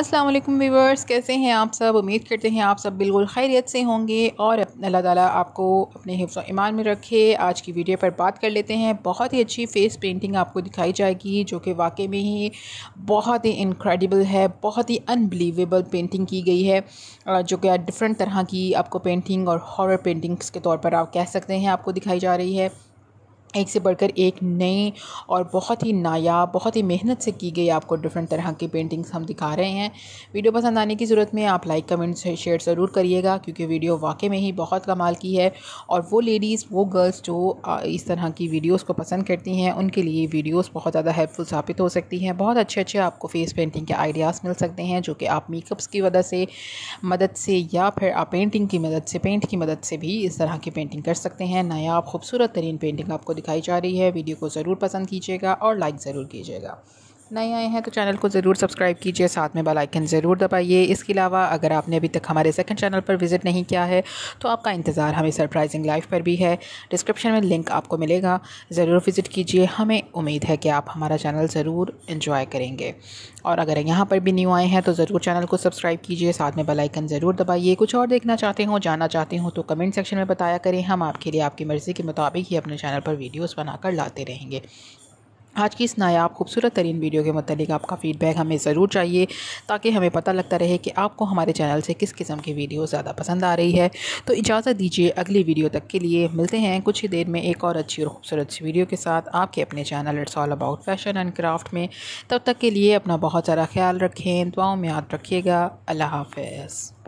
अस्सलाम वालेकुम व्यूवर्स कैसे हैं आप सब उम्मीद करते हैं आप सब बिल्कुल खैरियत से होंगे और अल्लाह ताला आपको अपने हिफ्स ईमान में रखे आज की वीडियो पर बात कर लेते हैं बहुत ही अच्छी फेस पेंटिंग आपको दिखाई जाएगी जो कि वाकई में ही बहुत ही इनक्रेडिबल है बहुत ही अनबिलीवेबल पेंटिंग की गई है जो कि डिफरेंट तरह की आपको पेंटिंग और हॉरर पेंटिंग्स के तौर पर आप कह सकते हैं आपको दिखाई जा रही है एक से बढ़कर एक नए और बहुत ही नायाब बहुत ही मेहनत से की गई आपको डिफरेंट तरह की पेंटिंग्स हम दिखा रहे हैं वीडियो पसंद आने की ज़रूरत में आप लाइक कमेंट शेयर ज़रूर करिएगा क्योंकि वीडियो वाकई में ही बहुत कमाल की है और वो लेडीज़ वो गर्ल्स जो इस तरह की वीडियोज़ को पसंद करती हैं उनके लिए वीडियोज़ बहुत ज़्यादा हेल्पफुल साबित हो सकती हैं बहुत अच्छे अच्छे आपको फ़ेस पेंटिंग के आइडियाज़ मिल सकते हैं जो कि आप मेकअप्स की वजह से मदद से या फिर आप पेंटिंग की मदद से पेंट की मदद से भी इस तरह की पेंटिंग कर सकते हैं नायाब खूबसूरत तरीन पेंटिंग आपको दिखाई जा रही है वीडियो को ज़रूर पसंद कीजिएगा और लाइक ज़रूर कीजिएगा नए आए हैं तो चैनल को ज़रूर सब्सक्राइब कीजिए साथ में बेल आइकन ज़रूर दबाइए इसके अलावा अगर आपने अभी तक हमारे सेकंड चैनल पर विज़िट नहीं किया है तो आपका इंतज़ार हमें सरप्राइजिंग लाइफ पर भी है डिस्क्रिप्शन में लिंक आपको मिलेगा ज़रूर विज़िट कीजिए हमें उम्मीद है कि आप हमारा चैनल ज़रूर इन्जॉय करेंगे और अगर यहाँ पर भी न्यू आए हैं तो ज़रूर चैनल को सब्सक्राइब कीजिए साथ में बेलाइकन ज़रूर दबाइए कुछ और देखना चाहते हो जानना चाहते हो तो कमेंट सेक्शन में बताया करें हम आपके लिए आपकी मर्ज़ी के मुताबिक ही अपने चैनल पर वीडियोज़ बनाकर लाते रहेंगे आज की इस नायाब खूबसूरत तरीन वीडियो के मतलब आपका फ़ीडबैक हमें ज़रूर चाहिए ताकि हमें पता लगता रहे कि आपको हमारे चैनल से किस किस्म की वीडियो ज़्यादा पसंद आ रही है तो इजाज़त दीजिए अगली वीडियो तक के लिए मिलते हैं कुछ ही देर में एक और अच्छी और खूबसूरत सी वीडियो के साथ आपके अपने channel it's all about fashion and craft में तब तक के लिए अपना बहुत सारा ख्याल रखें दुआओं में याद रखिएगा अल्लाह हाफ